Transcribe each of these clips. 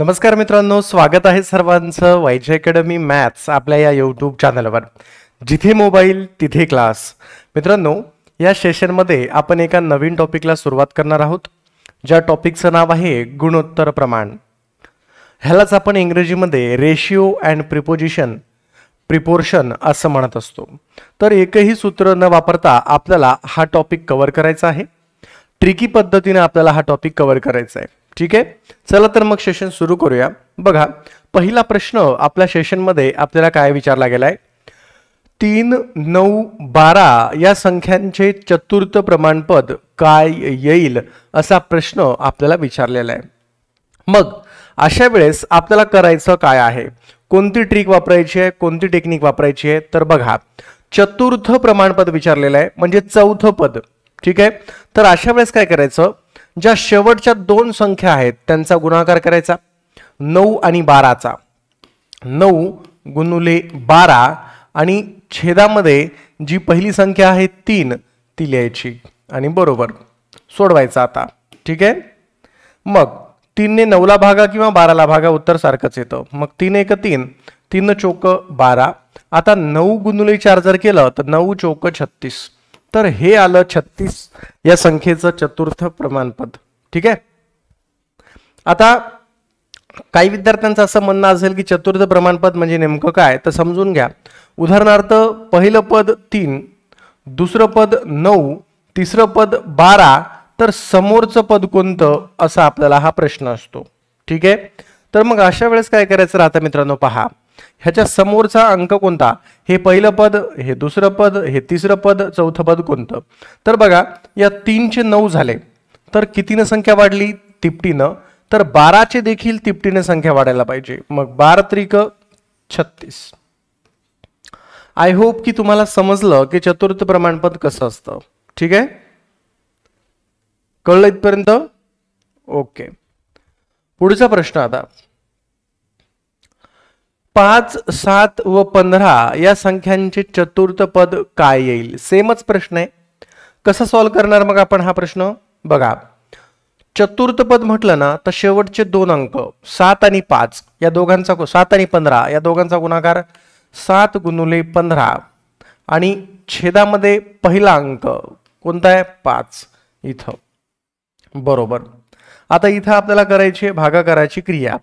नमस्कार मित्रांनो स्वागत आहे सर्वांचं वायजे अकॅडमी मॅथ्स आपल्या या यूट्यूब चॅनलवर जिथे मोबाईल तिथे क्लास मित्रांनो या सेशनमध्ये आपण एका नवीन टॉपिकला सुरुवात करणार आहोत ज्या टॉपिकचं नाव आहे गुणोत्तर प्रमाण ह्यालाच आपण इंग्रजीमध्ये रेशिओ अँड प्रिपोजिशन प्रिपोर्शन असं म्हणत असतो तर एकही सूत्र न वापरता आपल्याला हा टॉपिक कवर करायचा आहे ट्रिकी पद्धतीने आपल्याला हा टॉपिक कवर करायचा आहे ठीक आहे चला तर मग सेशन सुरू करूया बघा पहिला प्रश्न आपल्या सेशनमध्ये आपल्याला काय विचारला गेलाय तीन नऊ बारा या संख्यांचे चतुर्थ प्रमाणपद काय येईल असा प्रश्न आपल्याला विचारलेला आहे मग अशा वेळेस आपल्याला करायचं काय आहे कोणती ट्रिक वापरायची आहे कोणती टेक्निक वापरायची आहे तर बघा चतुर्थ प्रमाणपद विचारलेलं आहे म्हणजे चौथं पद ठीक आहे तर अशा वेळेस काय करायचं ज्या शेवटच्या दोन संख्या आहेत त्यांचा गुणाकार करायचा नऊ आणि बाराचा नऊ गुणुले बारा आणि छेदामध्ये जी पहिली संख्या आहे तीन ती लिहायची आणि बरोबर सोडवायचं आता ठीक आहे मग तीनने नऊला भागा किंवा बाराला भागा उत्तर सारखंच येतं मग तीन एक तीन तीन चोक बारा आता नऊ गुणुले चार जर केलं तर नऊ चोक छत्तीस तर हे आलं छत्तीस या संख्येचं चतुर्थ प्रमाणपद ठीक आहे आता काही विद्यार्थ्यांचं असं म्हणणं असेल की चतुर्थ प्रमाणपद म्हणजे नेमकं काय तर समजून घ्या उदाहरणार्थ पहिलं पद तीन दुसरं पद नऊ तिसरं पद बारा तर समोरचं पद कोणतं असा आपल्याला हा प्रश्न असतो ठीक आहे तर मग अशा वेळेस काय करायचं राहतं मित्रांनो पहा ह्याच्या समोरचा अंक कोणता हे पहिलं पद हे दुसरं पद हे तिसरं पद चौथं पद कोणतं तर बघा या तीनचे नऊ झाले तर कितीनं संख्या वाढली तिपटीनं तर बाराचे देखील तिपटीने संख्या वाढायला पाहिजे मग बारा त्रिक छत्तीस आय होप की तुम्हाला समजलं की चतुर्थ प्रमाणपद कसं असतं ठीक आहे कळलं इथपर्यंत ओके पुढचा प्रश्न आता पाच सात व पंधरा या संख्यांचे चतुर्थ पद काय येईल सेमच प्रश्न आहे कसा सॉल्व्ह करणार मग आपण हा प्रश्न बघा चतुर्थ पद म्हटलं ना तर शेवटचे दोन अंक सात आणि पाच या दोघांचा सात आणि पंधरा या दोघांचा गुणाकार सात गुणुले पंधरा आणि छेदामध्ये पहिला अंक कोणता आहे पाच इथं बरोबर आता इथं आपल्याला करायची करायची क्रिया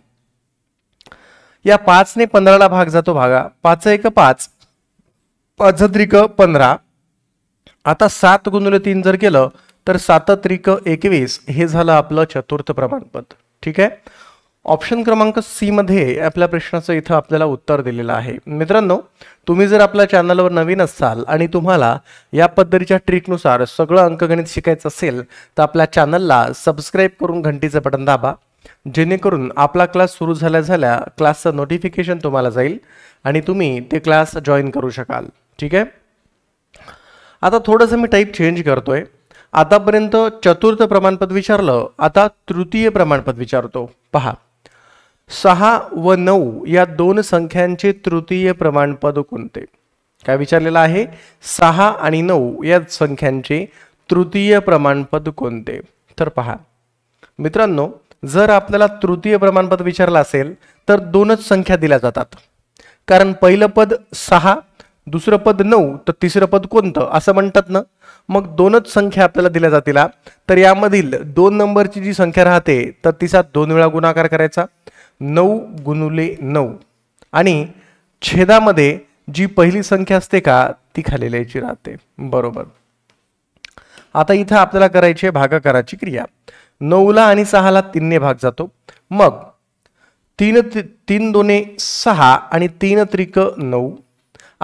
या पाचने पंधराला भाग जातो भागा पाच एक पाच पाच त्रिक पंधरा आता सात गुणले तीन जर केलं तर सात त्रिक एकवीस हे झालं आपलं चतुर्थ प्रमाणपत्र ठीक आहे ऑप्शन क्रमांक सी मध्ये आपल्या प्रश्नाचं इथं आपल्याला उत्तर दिलेलं आहे मित्रांनो तुम्ही जर आपल्या चॅनलवर नवीन असाल आणि तुम्हाला या पद्धतीच्या ट्रिकनुसार सगळं अंकगणित शिकायचं असेल तर आपल्या चॅनलला सबस्क्राईब करून घंटीचं बटन दाबा जेणेकरून आपला क्लास सुरू झाल्या झाल्या क्लासचं नोटिफिकेशन तुम्हाला जाईल आणि तुम्ही ते क्लास जॉईन करू शकाल ठीक आहे आता थोडंसं मी टाईप चेंज करतोय आतापर्यंत चतुर्थ प्रमाणपत्र विचारलं आता तृतीय प्रमाणपत्र विचारतो पहा सहा व नऊ या दोन संख्यांचे तृतीय प्रमाणपद कोणते काय विचारलेलं आहे सहा आणि नऊ या संख्यांचे तृतीय प्रमाणपद कोणते तर पहा मित्रांनो जर आपल्याला तृतीय प्रमाणपत्र विचारलं असेल तर दोनच संख्या दिल्या जातात कारण पहिलं पद सहा दुसरं पद नऊ तर तिसरं पद कोणतं असं म्हणतात ना मग दोनच संख्या आपल्याला दिल्या जातील तर यामधील दोन नंबरची जी संख्या राहते तर तिचा दोन वेळा गुणाकार करायचा नऊ गुणुले नऊ आणि छेदामध्ये जी पहिली संख्या असते का ती खाली लिहायची राहते बरोबर आता इथं आपल्याला करायची आहे भागाकाराची क्रिया नऊला आणि सहाला तीनने भाग जातो मग तीन तीन दोने सहा आणि तीन त्रिक नऊ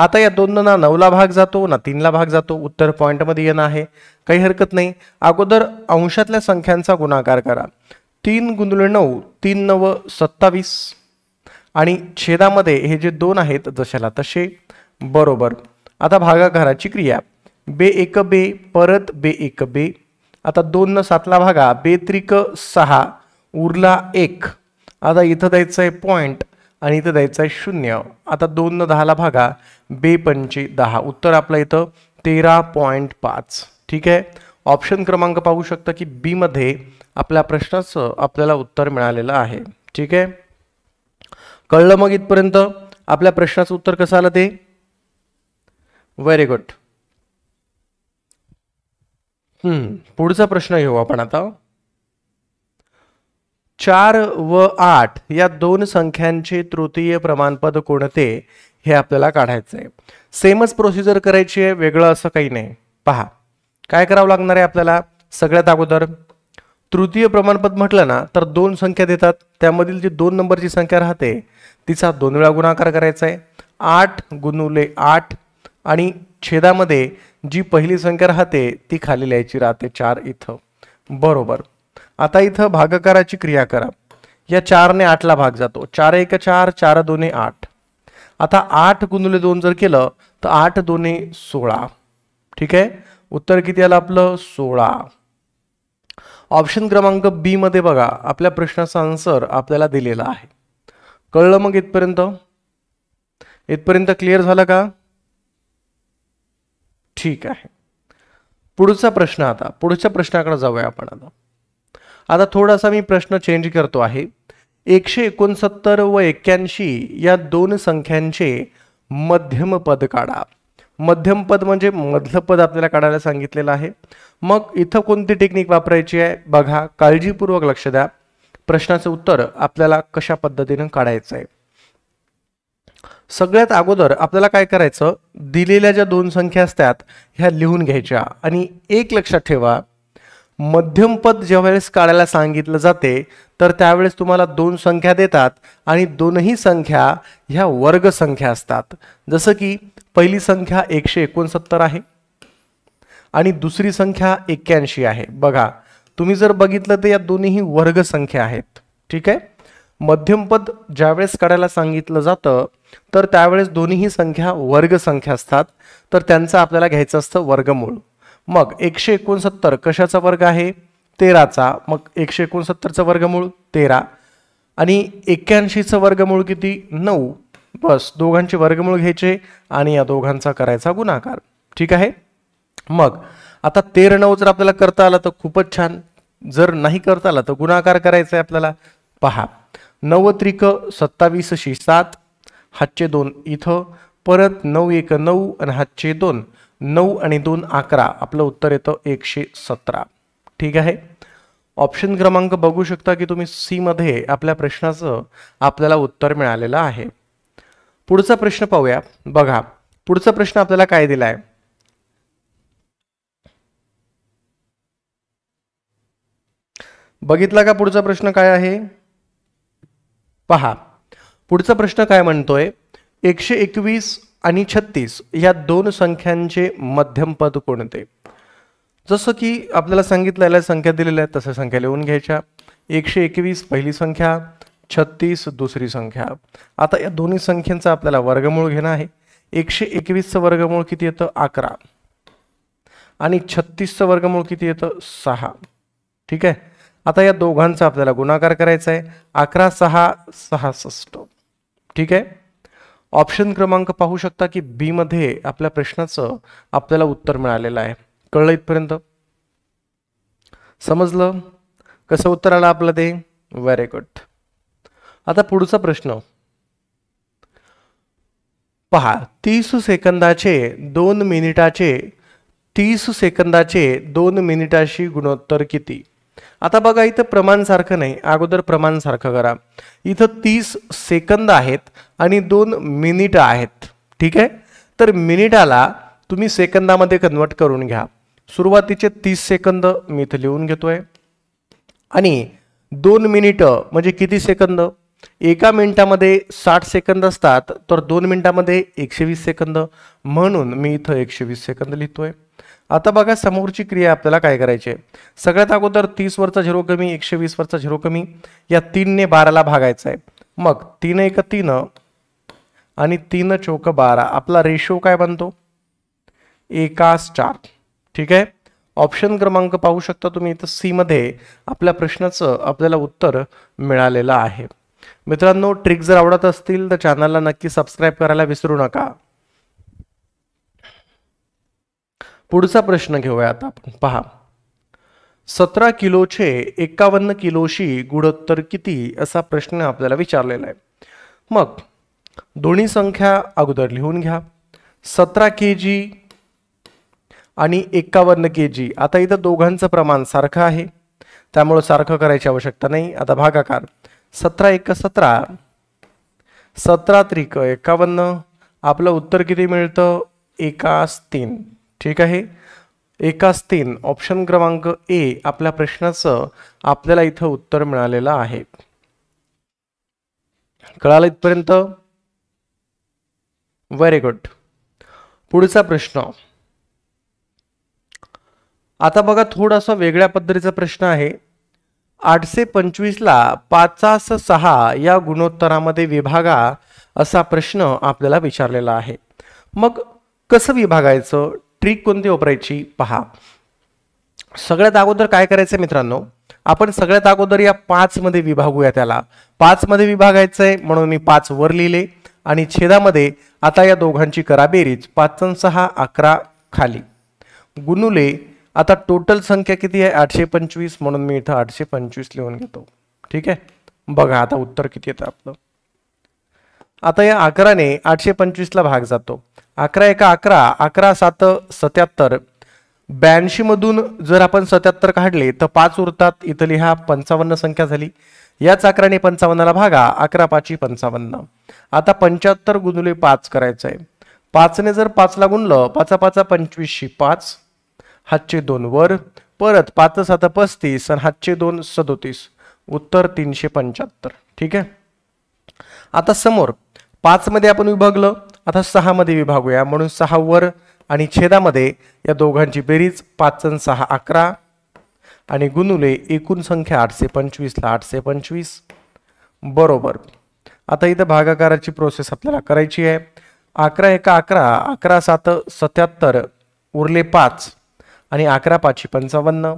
आता या दोन ना नऊला भाग जातो ना तीनला भाग जातो उत्तर पॉईंटमध्ये येणं आहे काही हरकत नाही अगोदर अंशातल्या संख्यांचा गुणाकार करा तीन गुंदुळे नऊ तीन नव सत्तावीस आणि छेदामध्ये हे जे दोन आहेत जशाला तसे बरोबर आता भागाकाराची क्रिया बे एक बे परत बे एक बे आता दोननं सातला भागा बेत्रिक सहा उरला एक आता इथं द्यायचं आहे पॉईंट आणि इथं द्यायचं आहे शून्य आता दोननं दहाला भागा बेपंची दहा उत्तर आपलं इथं तेरा पॉईंट पाच ठीक आहे ऑप्शन क्रमांक पाहू शकता की बीमध्ये आपल्या प्रश्नाचं आपल्याला उत्तर मिळालेलं आहे ठीक आहे कळलं मग इथपर्यंत आपल्या प्रश्नाचं उत्तर कसं आलं ते व्हेरी गुड पुढचा प्रश्न घेऊ आपण आता. चार व आठ या दोन संख्यांचे तृतीय प्रमाणपद कोणते हे आपल्याला काढायचं आहे. सेमच प्रोसिजर करायची आहे, वेगळं असं काही नाही. पहा, काय करावं लागणार आहे आपल्याला सगळ्यात अगोदर तृतीय प्रमाणपद म्हटलं ना तर दोन संख्या देतात त्यामधील जी दोन नंबरची संख्या राहते तिचा दोन वेळा गुणाकार करायचा आहे आठ गुणुले आठ आणि छेदामध्ये जी पहिली संख्या राहते ती खाली लिहायची राहते चार इथं बरोबर आता इथं भागकाराची क्रिया करा या चारने आठला भाग जातो चार एक चार चार दोन्ही आठ आता आठ गुणले दोन जर केलं तर आठ दोन्ही सोळा ठीक आहे उत्तर किती आलं आपलं सोळा ऑप्शन क्रमांक बी मध्ये बघा आपल्या प्रश्नाचा आन्सर आपल्याला दिलेला आहे कळलं मग इथपर्यंत इथपर्यंत क्लिअर झालं का ठीक आहे पुढचा प्रश्न आता पुढच्या प्रश्नाकडे जाऊया आपण आता आता थोडासा मी प्रश्न चेंज करतो आहे एकशे एकोणसत्तर व एक्क्याऐंशी या दोन संख्यांचे मध्यम पद काढा मध्यम पद म्हणजे मधलं पद आपल्याला काढायला सांगितलेलं आहे मग इथं कोणती टेक्निक वापरायची आहे बघा काळजीपूर्वक लक्ष द्या प्रश्नाचं उत्तर आपल्याला कशा पद्धतीनं काढायचं आहे सगळ्यात अगोदर आपल्याला काय करायचं दिलेल्या ज्या दोन संख्या असतात ह्या लिहून घ्यायच्या आणि एक लक्षात ठेवा मध्यमपद ज्यावेळेस काढायला सांगितलं जाते तर त्यावेळेस तुम्हाला दोन संख्या देतात आणि दोनही संख्या ह्या वर्ग संख्या असतात जसं की पहिली संख्या एकशे एकोणसत्तर आहे आणि दुसरी संख्या एक्क्याऐंशी आहे बघा तुम्ही जर बघितलं तर या दोन्ही वर्ग संख्या आहेत ठीक आहे मध्यमपद ज्यावेळेस काढायला सांगितलं जातं तर त्यावेळेस दोन्हीही संख्या वर्ग संख्या असतात तर त्यांचं आपल्याला घ्यायचं असतं वर्गमूळ मग एकशे एकोणसत्तर कशाचा वर्ग आहे तेराचा मग एकशे एकोणसत्तरचं वर्गमूळ तेरा आणि एक्क्याऐंशीचं वर्गमूळ किती नऊ बस दोघांचे वर्गमूळ घ्यायचे आणि या दोघांचा करायचा गुणाकार ठीक आहे मग आता तेरा नऊ जर आपल्याला करता आला तर खूपच छान जर नाही करता आला तर गुणाकार करायचा आहे आपल्याला पहा नऊ त्रिक सत्तावीसशे सात हातचे दोन इथं परत नऊ एक नऊ आणि हातचे दोन नऊ आणि दोन अकरा आपलं उत्तर येतं एकशे सतरा ठीक आहे ऑप्शन क्रमांक बघू शकता की तुम्ही सीमध्ये आपल्या प्रश्नाचं आपल्याला उत्तर मिळालेलं आहे पुढचा प्रश्न पाहूया बघा पुढचा प्रश्न आपल्याला काय दिला आहे बघितला का पुढचा प्रश्न काय आहे पहा पुढचा प्रश्न काय म्हणतोय एकशे एकवीस आणि छत्तीस या दोन संख्यांचे मध्यम पद कोणते जसं की आपल्याला सांगितलेल्या संख्या दिलेल्या आहेत तसं संख्या लिहून घ्यायच्या एकशे एकवीस पहिली संख्या छत्तीस दुसरी संख्या आता या दोन्ही संख्यांचा आपल्याला वर्गमूळ घेणं आहे एकशे एकवीसचं वर्गमूळ किती येतं अकरा आणि छत्तीसचं वर्गमूळ किती येतं सहा ठीक आहे आता या दोघांचा आपल्याला गुणाकार करायचा आहे अकरा सहा सहासष्ट ठीक आहे ऑप्शन क्रमांक पाहू शकता की बीमध्ये आपल्या प्रश्नाचं आपल्याला उत्तर मिळालेलं आहे कळलं इथपर्यंत समजलं कसं उत्तर आलं आपलं ते व्हेरी गुड आता पुढचा प्रश्न पहा तीस सेकंदाचे दोन मिनिटाचे तीस सेकंदाचे दोन मिनिटाशी गुणोत्तर किती आता बघा इथं प्रमाणसारखं नाही अगोदर प्रमाणसारखं करा इथं तीस सेकंद आहेत आणि दोन मिनिट आहेत ठीक आहे तर मिनिटाला तुम्ही सेकंदामध्ये कन्वर्ट करून घ्या सुरुवातीचे तीस सेकंद मी इथं लिहून घेतोय आणि दोन मिनिटं म्हणजे किती सेकंद एका मिनिटामध्ये साठ सेकंद असतात तर दोन मिनिटामध्ये एकशे वीस सेकंद म्हणून मी इथं एकशे वीस सेकंद लिहितोय आता बघा समोरची क्रिया आपल्याला काय करायची आहे सगळ्यात अगोदर तीसवरचा झिरो कमी एकशे वीसवरचा झिरो कमी या तीनने बाराला भागायचं आहे मग तीन एक तीन आणि तीन चौक बारा आपला रेशो काय बनतो एकास चार ठीक आहे ऑप्शन क्रमांक पाहू शकता तुम्ही इथं सीमध्ये आपल्या प्रश्नाचं आपल्याला उत्तर मिळालेलं आहे मित्रांनो ट्रिक जर आवडत असतील तर चॅनलला नक्की सबस्क्राईब करायला विसरू नका पुढचा प्रश्न घेऊया आता आपण पहा सतरा किलोचे एक्कावन्न किलोशी गुणोत्तर किती असा प्रश्न आपल्याला विचारलेला आहे मग दोन्ही संख्या अगोदर लिहून घ्या सतरा के जी आणि एक्कावन्न के जी आता इथं दोघांचं प्रमाण सारखं आहे त्यामुळं सारखं करायची आवश्यकता नाही आता भागाकार सतरा एक सतरा सतरा त्रिक एकावन्न आपलं उत्तर किती मिळतं एकास तीन ठीक आहे एकाच तीन ऑप्शन क्रमांक ए आपल्या प्रश्नाचं आपल्याला इथं उत्तर मिळालेलं आहे कळालं इथपर्यंत व्हेरी गुड पुढचा प्रश्न आता बघा थोडासा वेगळ्या पद्धतीचा प्रश्न आहे आठशे पंचवीसला पाचास सहा या गुणोत्तरामध्ये विभागा असा प्रश्न आपल्याला विचारलेला आहे मग कसं विभागायचं ट्रिक कोणती वापरायची पहा सगळ्यात अगोदर काय करायचंय मित्रांनो आपण सगळ्यात अगोदर या मध्ये विभागूया त्याला पाचमध्ये मध्ये आहे म्हणून मी पाच वर लिहिले आणि छेदामध्ये आता या दोघांची करा बेरीज पाच सहा अकरा खाली गुनुले आता टोटल संख्या किती आहे आठशे पंचवीस म्हणून मी इथं आठशे पंचवीस लिहून घेतो ठीक आहे बघा आता उत्तर किती येतं आपलं आता या अकराने आठशे पंचवीसला भाग जातो अकरा एका अकरा अकरा सात सत्याहत्तर ब्याऐंशीमधून जर आपण सत्याहत्तर काढले तर पाच उरतात इथली ह्या पंचावन्न संख्या झाली याच अकराने पंचावन्नला भागा अकरा पाची पंचावन्न आता पंच्याहत्तर गुणले पाच करायचं आहे पाचने जर पाचला गुणलं पाचा पाचा पंचवीसशे पाच हातचे दोन वर परत पाच सात पस्तीस आणि हातचे दोन सदोतीस उत्तर तीनशे पंच्याहत्तर ठीक आहे आता समोर पाचमध्ये आपण विभागलं आता सहामध्ये विभागूया म्हणून सहा वर आणि छेदामध्ये या दोघांची बेरीज पाच सहा अकरा आणि गुणुले एकूण संख्या आठशे पंचवीसला आठशे पंचवीस बरोबर आता इथं भागाकाराची प्रोसेस आपल्याला करायची आहे अकरा एका अकरा अकरा सात सत्याहत्तर उरले पाच आणि अकरा पाचशे पंचावन्न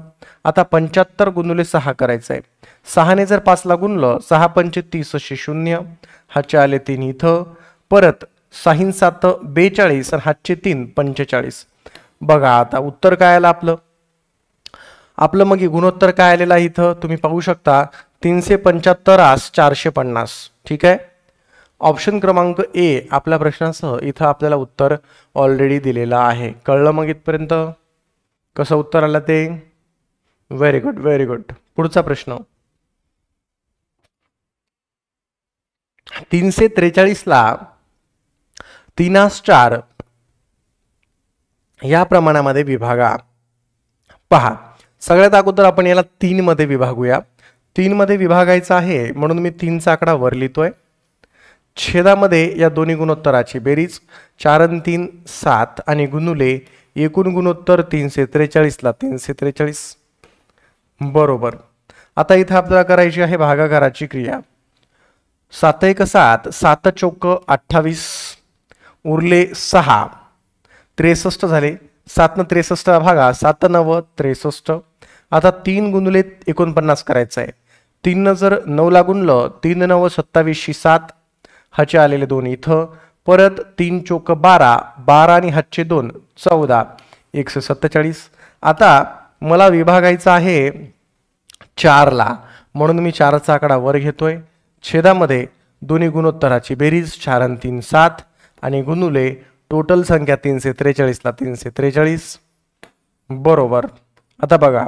आता पंच्याहत्तर गुणुले सहा करायचं आहे सहाने जर पाचला गुणलं सहा पंचे तीसशे शून्य हा आले तीन इथं परत साहिन सात बेचाळीस आणि हातचे तीन पंचेचाळीस बघा आता उत्तर काय आलं आपलं आपलं मग गुणोत्तर काय आलेलं आहे इथं तुम्ही पाहू शकता तीनशे पंच्याहत्तर आस चारशे पन्नास ठीक आहे ऑप्शन क्रमांक ए आपल्या प्रश्नासह इथं आपल्याला उत्तर ऑलरेडी दिलेलं आहे कळलं मग इथपर्यंत कसं उत्तर आलं ते व्हेरी गुड व्हेरी गुड पुढचा प्रश्न तीनशे त्रेचाळीसला तीनास चार या प्रमाणामध्ये विभागा पहा सगळ्यात अगोदर आपण याला तीनमध्ये विभागूया तीनमध्ये विभागायचं आहे म्हणून मी तीनचा आकडा वर लिहितोय छेदामध्ये या दोन्ही गुणोत्तराची बेरीज चार आणि तीन सात आणि गुणुले एकूण गुणोत्तर तीनशे त्रेचाळीसला तीनशे त्रेचाळीस बरोबर आता इथं आपल्याला करायची आहे भागाकाराची क्रिया सात एक सात सात चौक अठ्ठावीस उरले सहा त्रेसष्ट झाले सातनं त्रेसष्ट भागा सात नव त्रेसष्ट आता तीन गुणले एकोणपन्नास करायचं आहे तीननं जर नऊला गुणलं तीन नव सत्तावीसशी सात हचे आलेले दोन इथं परत तीन चोक बारा बारा आणि हातचे दोन चौदा एकशे सत्तेचाळीस आता मला विभागायचं आहे चारला म्हणून मी चारचा आकडा वर घेतोय छेदामध्ये दोन्ही गुणोत्तराची बेरीज चार आणि तीन सात आणि गुणुले टोटल संख्या तीनशे त्रेचाळीसला तीनशे त्रेचाळीस बरोबर आता बघा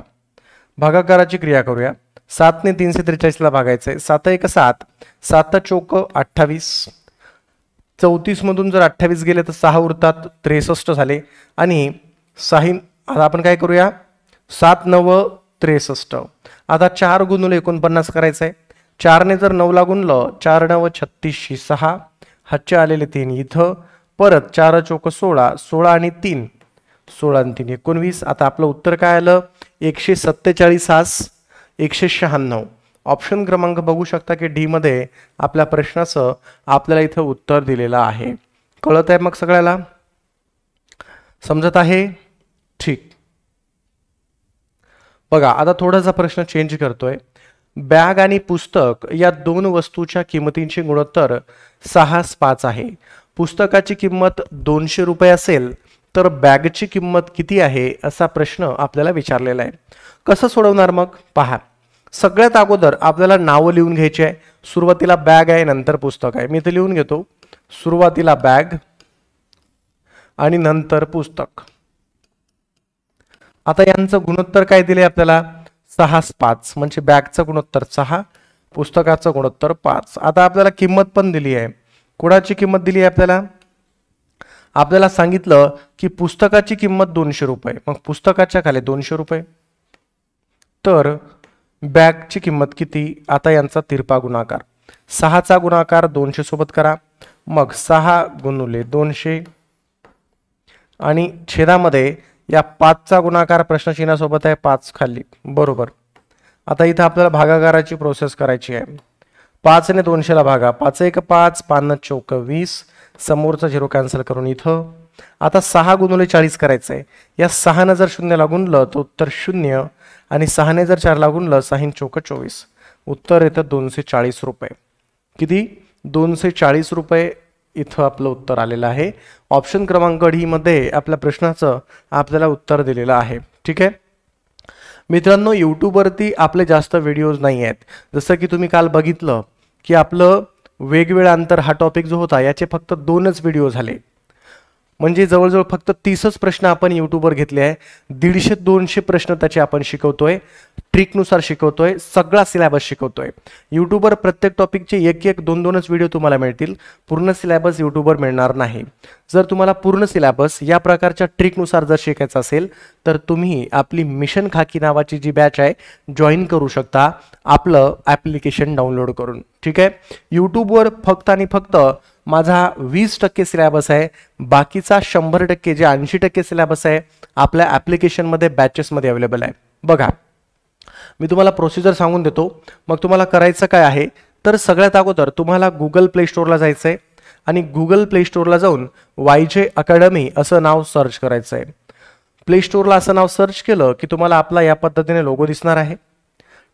भागाकाराची क्रिया करूया सातने तीनशे त्रेचाळीसला भागायचं आहे सात एक सात सात चोक अठ्ठावीस चौतीसमधून जर अठ्ठावीस गेले तर सहा उरतात त्रेसष्ट झाले आणि साही आता आपण काय करूया सात नव त्रेसष्ट आता चार गुणुले एकोणपन्नास करायचं आहे चारने जर नऊला गुणलं चार नव छत्तीसशी सहा हातचे आलेले तीन इथं परत चार चौक सोळा सोळा आणि तीन सोळा आणि तीन एकोणवीस आता आपलं उत्तर काय आलं एकशे सत्तेचाळीस हास एकशे शहाण्णव ऑप्शन क्रमांक बघू शकता की डीमध्ये आपल्या प्रश्नाचं आपल्याला इथं उत्तर दिलेलं आहे कळत आहे मग सगळ्याला समजत आहे ठीक बघा आता थोडासा प्रश्न चेंज करतोय बॅग आणि पुस्तक या दोन वस्तूच्या किंमतींची गुणोत्तर सहा पाच आहे पुस्तकाची किंमत दोनशे रुपये असेल तर बॅगची किंमत किती आहे असा प्रश्न आपल्याला विचारलेला आहे कसं सोडवणार मग पहा सगळ्यात अगोदर आपल्याला नावं लिहून घ्यायची आहे सुरुवातीला बॅग आहे नंतर पुस्तक आहे मी इथे लिहून घेतो सुरुवातीला बॅग आणि नंतर पुस्तक आता यांचं गुणोत्तर काय दिले आपल्याला सहा पाच म्हणजे बॅगचं गुणोत्तर सहा पुस्तकाचं गुणोत्तर पाच आता आपल्याला किंमत पण दिली आहे कुणाची किंमत दिली आहे आपल्याला आपल्याला सांगितलं की पुस्तकाची किंमत दोनशे रुपये मग पुस्तकाच्या खाली दोनशे रुपये तर बॅगची किंमत किती आता यांचा तिरपा गुणाकार सहाचा गुणाकार दोनशे सोबत करा मग सहा गुणुले दोनशे आणि छेदामध्ये या पाचचा गुणाकार प्रश्नचिन्हासोबत आहे पाच खाली बरोबर आता इथं आपल्याला भागाकाराची प्रोसेस करायची आहे पाचने दोनशेला भागा पाच एक पाच पानं चौक वीस समोरचा झिरो कॅन्सल करून इथं आता सहा गुणवले चाळीस करायचं आहे या सहानं जर शून्य लागून ल तर उत्तर शून्य आणि सहाने जर चार लागून ल साहीन चौक चोवीस उत्तर येतं दोनशे चाळीस रुपये किती दोनशे चाळीस रुपये इथं आपलं उत्तर आलेलं आहे ऑप्शन क्रमांक डीमध्ये आपल्या प्रश्नाचं आपल्याला उत्तर दिलेलं आहे ठीक आहे मित्रांनो यूट्यूबवरती आपले जास्त व्हिडिओज नाही आहेत जसं की तुम्ही काल बघितलं की आपलं वेगवेगळं अंतर हा टॉपिक जो होता याचे फक्त दोनच व्हिडिओ झाले म्हणजे जवळजवळ फक्त तीसच प्रश्न आपण युट्यूबवर घेतले आहे दीडशे दोनशे प्रश्न त्याचे आपण शिकवतोय ट्रिकनुसार शिकवतोय सगळा सिलॅबस शिकवतोय युट्यूबवर प्रत्येक टॉपिकचे एक एक दोन दोनच व्हिडिओ तुम्हाला मिळतील पूर्ण सिलॅबस युट्यूबवर मिळणार नाही जर तुम्हाला पूर्ण सिलॅबस या प्रकारच्या ट्रिकनुसार जर शिकायचं असेल तर तुम्ही आपली मिशन खाकी नावाची जी बॅच आहे जॉईन करू शकता आपलं ॲप्लिकेशन डाउनलोड करून ठीक आहे यूट्यूबवर फक्त आणि फक्त माझा वीस टक्के सिलॅबस आहे बाकीचा शंभर टक्के जे ऐंशी टक्के सिलॅबस आहे आपल्या ॲप्लिकेशनमध्ये बॅचेसमध्ये अवेलेबल आहे बघा मी तुम्हाला प्रोसिजर सांगून देतो मग तुम्हाला करायचं काय आहे तर सगळ्यात अगोदर तुम्हाला गुगल प्ले स्टोअरला जायचं आहे आणि गुगल प्ले स्टोअरला जाऊन वायजे अकॅडमी असं नाव सर्च करायचं आहे प्ले स्टोअरला असं नाव सर्च केलं की तुम्हाला आपला या पद्धतीने लोगो दिसणार आहे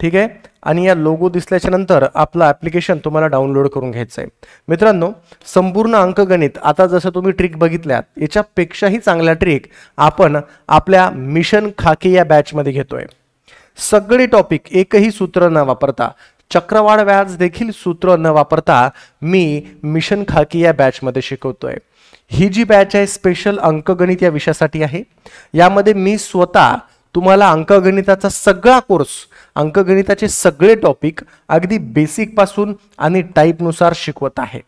ठीक आहे आणि या लोगो नंतर आपलं ॲप्लिकेशन तुम्हाला डाउनलोड करून घ्यायचं आहे मित्रांनो संपूर्ण अंकगणित आता जसं तुम्ही ट्रिक बघितल्यात याच्यापेक्षाही चांगल्या ट्रिक आपण आपल्या मिशन खाकी या बॅचमध्ये घेतोय सगळे टॉपिक एकही सूत्र न वापरता चक्रवाढ व्याज देखील सूत्र न वापरता मी मिशन खाकी या बॅचमध्ये शिकवतोय ही जी बॅच आहे स्पेशल अंकगणित या विषयासाठी आहे यामध्ये मी स्वतः तुम्हाला अंकगणिताचा सगळा कोर्स अंकगणिताचे सगळे टॉपिक अगदी बेसिकपासून आणि टाईपनुसार शिकवत आहे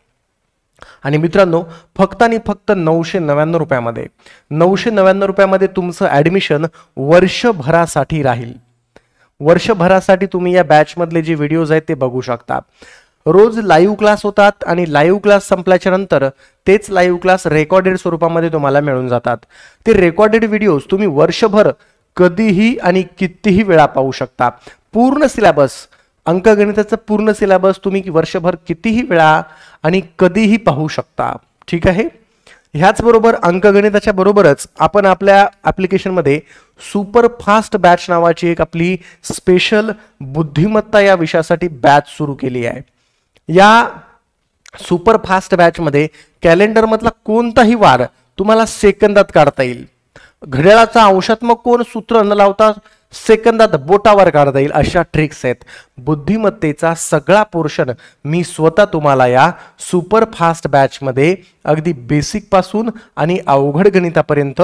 आणि मित्रांनो फक्त आणि फक्त नऊशे नव्याण्णव रुपयामध्ये नऊशे नव्याण्णव रुपयामध्ये तुमचं ॲडमिशन वर्षभरासाठी राहील वर्षभरासाठी तुम्ही या बॅचमधले जे व्हिडिओज आहेत ते बघू शकता रोज लाईव्ह क्लास होतात आणि लाईव्ह क्लास संपल्याच्या नंतर तेच लाईव्ह क्लास रेकॉर्डेड स्वरूपामध्ये तुम्हाला मिळून जातात ते रेकॉर्डेड व्हिडिओज तुम्ही वर्षभर कधीही आणि कितीही वेळा पाहू शकता पूर्ण सिलेबस अंकगणिताचं पूर्ण सिलेबस तुम्ही वर्षभर कितीही वेळा आणि कधीही पाहू शकता ठीक आहे ह्याचबरोबर अंकगणिताच्या बरोबरच आपण आपल्या ॲप्लिकेशनमध्ये सुपर फास्ट बॅच नावाची एक आपली स्पेशल बुद्धिमत्ता या विषयासाठी बॅच सुरू केली आहे या सुपर फास्ट बॅचमध्ये कॅलेंडरमधला कोणताही वार तुम्हाला सेकंदात काढता येईल घड्याळाचा अंशात्मक कोण सूत्र न लावता सेकंदात बोटावर काढता येईल अशा ट्रिक्स आहेत बुद्धिमत्तेचा सगळा पोर्शन मी स्वतः तुम्हाला या सुपर फास्ट बॅचमध्ये अगदी बेसिक बेसिकपासून आणि अवघड गणितापर्यंत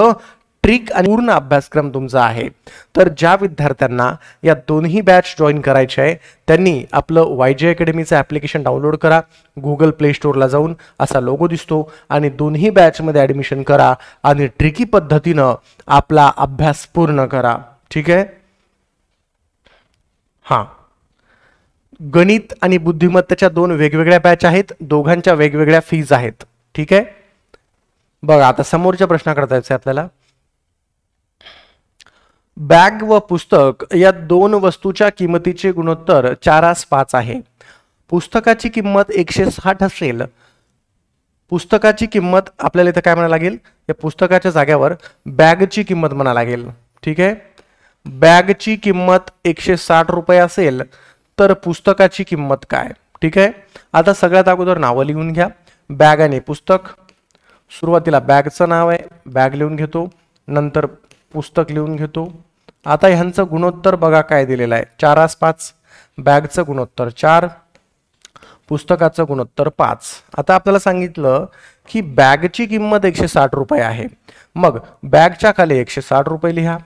ट्रिक आणि पूर्ण अभ्यासक्रम तुमचा आहे तर ज्या विद्यार्थ्यांना या दोन्ही बॅच जॉईन करायचे आहे त्यांनी आपलं वाय जे अकॅडमीचं ॲप्लिकेशन डाउनलोड करा गुगल प्ले स्टोअरला जाऊन असा लोगो दिसतो आणि दोन्ही बॅचमध्ये ॲडमिशन करा आणि ट्रिकी पद्धतीनं आपला अभ्यास पूर्ण करा ठीक आहे हां गणित आणि बुद्धिमत्तेच्या दोन वेगवेगळ्या बॅच आहेत दोघांच्या वेगवेगळ्या फीज आहेत ठीक आहे बघा आता समोरच्या प्रश्नाकडे जायचं आहे आपल्याला बॅग व पुस्तक या दोन वस्तूच्या किमतीचे गुणोत्तर चारास पाच आहे पुस्तकाची किंमत एकशे साठ असेल पुस्तकाची किंमत आपल्याला इथं काय म्हणा लागेल या पुस्तकाच्या जाग्यावर बॅगची किंमत म्हणा लागेल ठीक आहे बॅगची किंमत एकशे साठ रुपये असेल तर पुस्तकाची किंमत काय ठीक आहे आता सगळ्यात अगोदर नावं लिहून घ्या बॅग आणि पुस्तक सुरुवातीला बॅगचं नाव आहे बॅग लिहून घेतो नंतर पुस्तक लिहून घेतो आता ह्यांचं गुणोत्तर बघा काय दिलेलं आहे चारास पाच बॅगचं गुणोत्तर चार पुस्तकाचं गुणोत्तर पाच आता आपल्याला सांगितलं की बॅगची किंमत एकशे साठ रुपये आहे मग बॅगच्या खाली एकशे साठ रुपये लिहा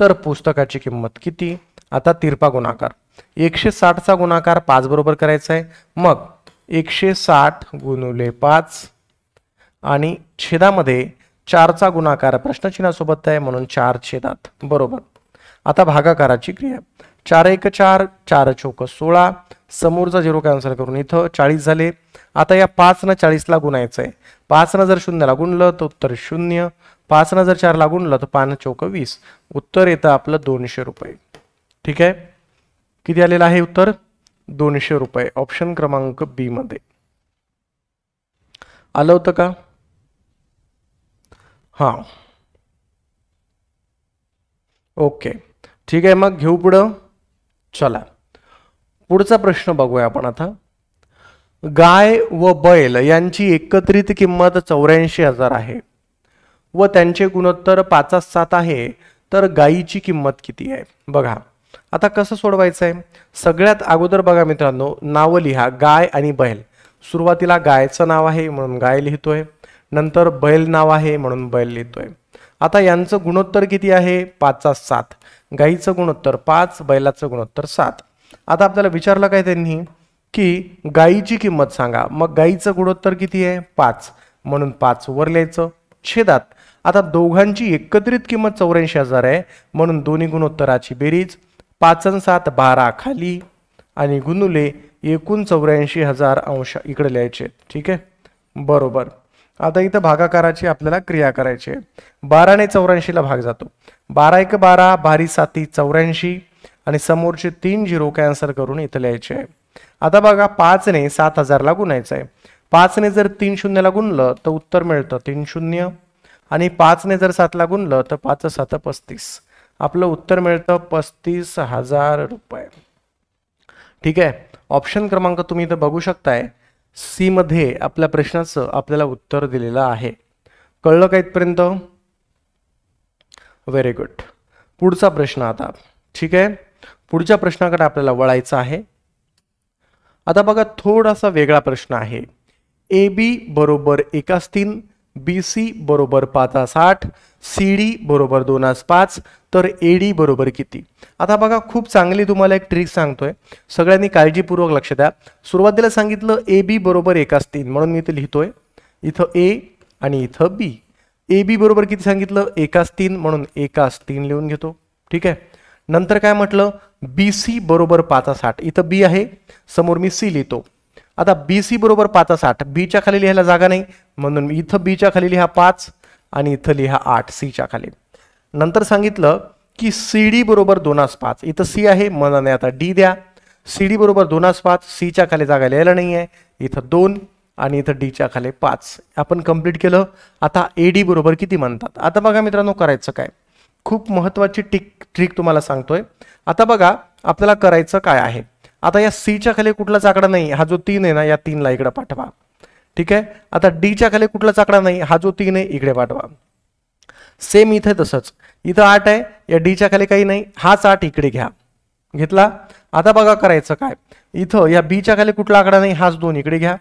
तर पुस्तकाची किंमत किती आता तिरपा गुणाकार एकशे साठचा गुणाकार पाच बरोबर करायचा आहे मग एकशे साठ गुणुले पाच आणि छेदामध्ये चारचा गुणाकार सोबत आहे म्हणून चार छेदात बरोबर आता भागाकाराची क्रिया चार एक चार चार चौक सोळा समोरचा झिरो कॅन्सल करून इथं चाळीस झाले आता या पाच न चाळीसला गुणायचं आहे पाच न जर शून्य गुणलं तर उत्तर शून्य पाच न जर लागून गुणलं तर पान चौक वीस उत्तर येतं आपलं दोनशे रुपये ठीक आहे किती आलेलं आहे उत्तर दोनशे रुपये ऑप्शन क्रमांक बी मध्ये आलं होतं का हां ओके ठीक आहे मग घेऊ पुढं चला पुढचा प्रश्न बघूया आपण आता गाय व बैल यांची एकत्रित किंमत चौऱ्याऐंशी हजार आहे व त्यांचे गुणोत्तर पाच सात आहे तर गायीची किंमत किती आहे बघा आता कसं सोडवायचं आहे सगळ्यात अगोदर बघा मित्रांनो नावं लिहा गाय आणि बैल सुरुवातीला गायचं नाव आहे म्हणून गाय लिहितोय नंतर बैल नाव आहे म्हणून बैल लिहितोय आता यांचं गुणोत्तर किती आहे पाचचा सात गाईचं गुणोत्तर पाच बैलाचं गुणोत्तर सात आता आपल्याला विचारलं काय त्यांनी की गाईची किंमत सांगा मग गाईचं गुणोत्तर किती आहे पाच म्हणून पाच वर लिहायचं छेदात आता दोघांची एकत्रित किंमत चौऱ्याऐंशी हजार आहे म्हणून दोन्ही गुणोत्तराची बेरीज आणि सात बारा खाली आणि गुणुले एकूण चौऱ्याऐंशी हजार अंश इकडे लिहायचे ठीक आहे बरोबर आता इथं भागाकाराची आपल्याला क्रिया करायची आहे बाराने चौऱ्याऐंशीला भाग जातो बारा एक बारा बारी साती चौऱ्याऐंशी आणि समोरचे तीन झिरो कॅन्सर करून इथं लिहायचे आहे आता बघा पाचने सात हजारला गुणायचं आहे पाचने जर तीन शून्यला गुणलं तर उत्तर मिळतं तीन शून्य आणि पाचने जर सातला गुणलं तर पाच सात पस्तीस आपलं उत्तर मिळतं पस्तीस हजार रुपये ठीक आहे ऑप्शन क्रमांक तुम्ही इथं बघू शकताय सीमध्ये आपल्या प्रश्नाचं आपल्याला उत्तर दिलेलं आहे कळलं का इथपर्यंत व्हेरी गुड पुढचा प्रश्न आता ठीक आहे पुढच्या प्रश्नाकडे आपल्याला वळायचं आहे आता बघा थोडासा वेगळा प्रश्न आहे ए बी बरोबर एकास तीन बी सी बरोबर पाच आठ सी डी बरोबर दोनास पाच तर ए डी बरोबर किती आता बघा खूप चांगली तुम्हाला एक ट्रिक सांगतोय सगळ्यांनी काळजीपूर्वक लक्ष द्या सुरुवातीला सांगितलं ए बी बरोबर एकाच तीन म्हणून मी इथे लिहितोय इथं ए आणि इथं बी ए बी बरोबर किती सांगितलं एकाच तीन म्हणून एकाच तीन लिहून घेतो ठीक आहे नंतर काय म्हटलं बी सी बरोबर पाचा साठ इथं बी आहे समोर मी सी लिहितो आता बी सी बरोबर पाचा साठ बीच्या खाली लिहायला जागा नाही म्हणून इथं बीच्या खाली लिहा पाच आणि इथं लिहा आठ सीच्या खाली नंतर सांगितलं की सी डी बरोबर दोनास पाच इथं सी आहे मनाने आता डी द्या सी डी बरोबर दोनास पाच सीच्या खाली जागा लिहायला नाही आहे इथं दोन आणि इथं डीच्या खाली पाच आपण कंप्लीट केलं आता ए डी बरोबर किती म्हणतात आता बघा मित्रांनो करायचं काय खूप महत्वाची टिक ट्रिक तुम्हाला सांगतोय आता बघा आपल्याला करायचं काय आहे आता या सीच्या खाली कुठला आकडा नाही हा जो तीन आहे ना या तीनला इकडं पाठवा ठीक आहे आता डीच्या खाली कुठला आकडा नाही हा जो तीन आहे इकडे पाठवा सेम इथं तसंच इथं आठ आहे या डीच्या खाली काही नाही हाच आठ इकडे घ्या घेतला आता बघा करायचं काय इथं या बीच्या खाली कुठला आकडा नाही हाच दोन इकडे घ्या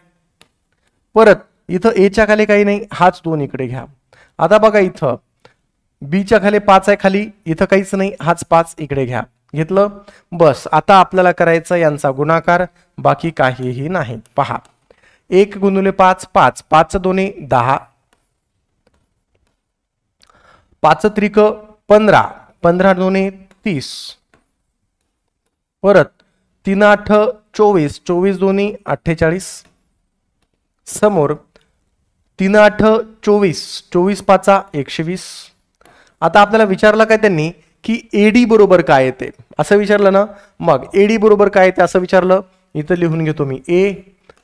परत इथं एच्या खाली काही नाही हाच दोन इकडे घ्या आता बघा इथं बीच्या खाली पाच आहे खाली इथं काहीच नाही हाच पाच इकडे घ्या घेतलं बस आता आपल्याला करायचं यांचा गुणाकार बाकी काहीही नाही पहा एक गुणुले पाच पाच पाच दोन्ही दहा पाच त्रिक पंधरा पंधरा दोन्ही तीस परत तीन आठ चोवीस चोवीस दोन्ही अठ्ठेचाळीस समोर तीन आठ चोवीस चोवीस पाचा एकशे वीस आता आपल्याला विचारलं काय त्यांनी की एडी बरोबर काय येते असं विचारलं ना मग एडी बरोबर काय येते असं विचारलं इथं लिहून घेतो मी ए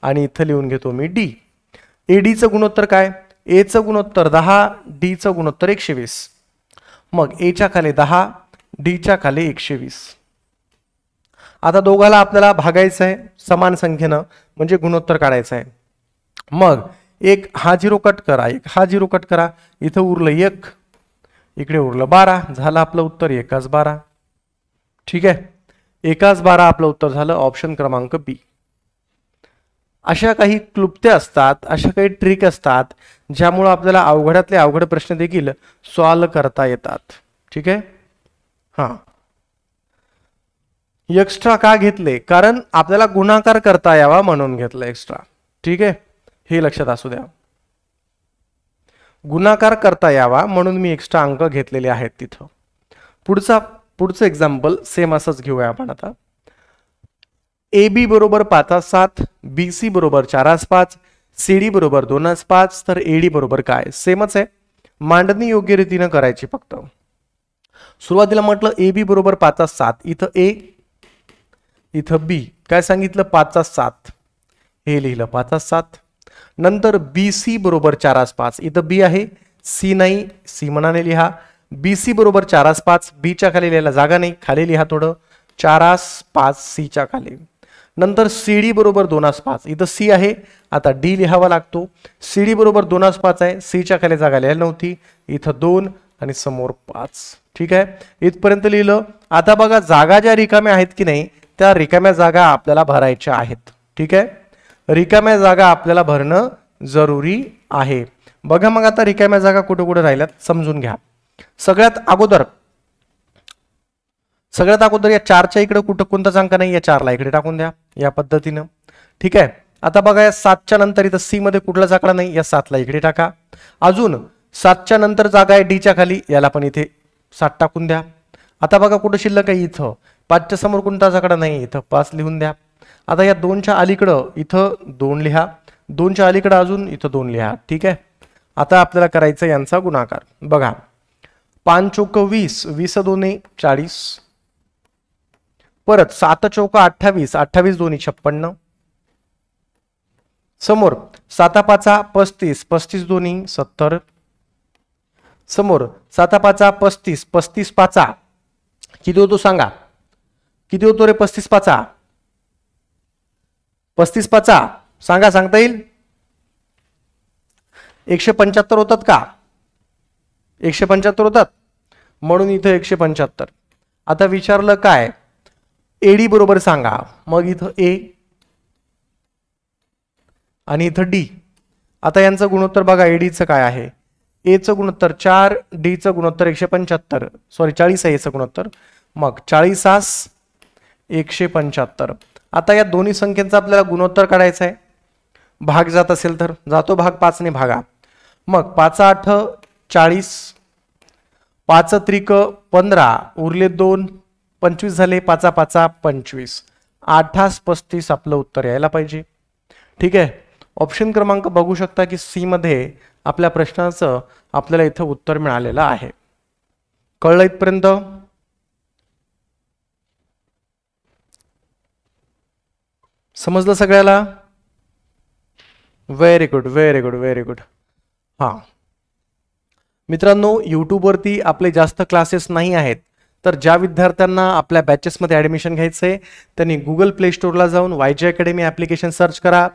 आणि इथं लिहून घेतो मी डी एडीचं गुणोत्तर काय एचं गुणोत्तर दहा डीचं गुणोत्तर एकशे वीस मग एच्या खाली दहा डीच्या खाली एकशे वीस आता दोघाला आपल्याला भागायचं आहे समान संख्येनं म्हणजे गुणोत्तर काढायचं आहे मग एक हा झिरो कट करा एक हा झिरो कट करा इथं उरलं एक इकडे उरलं बारा झालं आपलं उत्तर एकाच बारा ठीक आहे एकाच बारा आपलं उत्तर झालं ऑप्शन क्रमांक बी अशा काही क्लुप्त्या असतात अशा काही ट्रिक असतात ज्यामुळं आपल्याला अवघडातले अवघड प्रश्न देखील सॉल्व करता येतात ठीक आहे हां एक्स्ट्रा का घेतले कारण आपल्याला गुणाकार करता यावा म्हणून घेतलं एक्स्ट्रा ठीक आहे हे लक्षात असू द्या गुणाकार करता यावा म्हणून मी एक्स्ट्रा अंक घेतलेले आहेत तिथं पुढचा पुढचं एक्झाम्पल सेम असंच घेऊया आपण आता ए बी बरोबर पाच सात बी सी बरोबर चारास पाच सी डी बरोबर दोनास पाच तर ए डी बरोबर काय सेमच आहे मांडणी योग्य रीतीनं करायची फक्त सुरुवातीला म्हटलं ए बी बरोबर पाच सात इथं ए इथं बी काय सांगितलं पाच सात हे लिहिलं पाच सात नंतर बी सी बरोबर चारास पाच इथं बी आहे सी नाही सी म्हणाने लिहा बी सी बरोबर चारास पाच बीच्या खाली लिहायला जागा नाही खाली लिहा थोडं चारास पाच सीच्या खाली नंतर सी डी बरोबर दोनास पाच इथं सी आहे आता डी लिहावा लागतो सी डी बरोबर दोनास पाच आहे सीच्या खाली जागा लिहायला नव्हती इथं दोन आणि समोर पाच ठीक आहे इथपर्यंत लिहिलं आता बघा जागा ज्या रिकाम्या आहेत की नाही त्या रिकाम्या जागा आपल्याला भरायच्या आहेत ठीक आहे रिकाम्या जागा आपल्याला भरणं जरुरी आहे बघा मग आता रिकाम्या जागा कुठं कुठं राहिल्यात समजून घ्या सगळ्यात अगोदर सगळ्यात अगोदर या चारच्या इकडे कुठं कोणता अंक नाही या चारला इकडे टाकून द्या या पद्धतीनं ठीक आहे आता बघा या सातच्या नंतर इथं सी मध्ये कुठला जागा नाही या सातला इकडे टाका अजून सातच्या नंतर जागा आहे डीच्या खाली याला पण इथे सात टाकून द्या आता बघा कुठं शिल्लक आहे इथं पाचच्या समोर कोणता जागा नाही इथं पाच लिहून द्या आता या दोनच्या अलीकडं इथं दोन लिहा दोनच्या अलीकडं अजून इथं दोन लिहा ठीक आहे आता आपल्याला करायचं यांचा गुणाकार बघा पाच चोक वीस वीस दोन्ही चाळीस परत सात चौका अठ्ठावीस अठ्ठावीस दोन्ही छप्पन्न समोर साता पाचा पस्तीस पस्तीस दोन्ही सत्तर समोर साता सातापाचा पस्तीस पस्तीस पाचा किती होतो सांगा किती होतो रे पस्तीस पाचा पस्तीस पाचा सांगा सांगता येईल एकशे पंच्याहत्तर होतात का एकशे पंच्याहत्तर होतात म्हणून इथं एकशे पंच्याहत्तर आता विचारलं काय एडी बरोबर सांगा मग इथं ए आणि इथं डी आता यांचं गुणोत्तर बघा एडीचं काय आहे एचं गुणोत्तर चार डीचं गुणोत्तर एकशे पंच्याहत्तर सॉरी चाळीस आहे एचं गुणोत्तर मग आस एकशे पंच्याहत्तर आता या दोन्ही संख्येचं आपल्याला गुणोत्तर काढायचं आहे भाग जात असेल तर जातो भाग पाचने भागा मग पाच आठ चाळीस पाच त्रिक पंधरा उरले दोन पंचवीस झाले पाचा पाचा पंचवीस आठास पस्तीस आपलं उत्तर यायला पाहिजे ठीक आहे ऑप्शन क्रमांक बघू शकता की सीमध्ये आपल्या प्रश्नाचं आपल्याला इथं उत्तर मिळालेलं आहे कळलं इथपर्यंत समजलं सगळ्याला very good very good very good हा मित्रांनो यूट्यूबवरती आपले जास्त क्लासेस नाही आहेत तर ज्या विद्यार्थ्यांना आपल्या बॅचेसमध्ये ॲडमिशन घ्यायचं आहे त्यांनी गुगल प्ले स्टोरला जाऊन वाय अकॅडमी ॲप्लिकेशन सर्च करा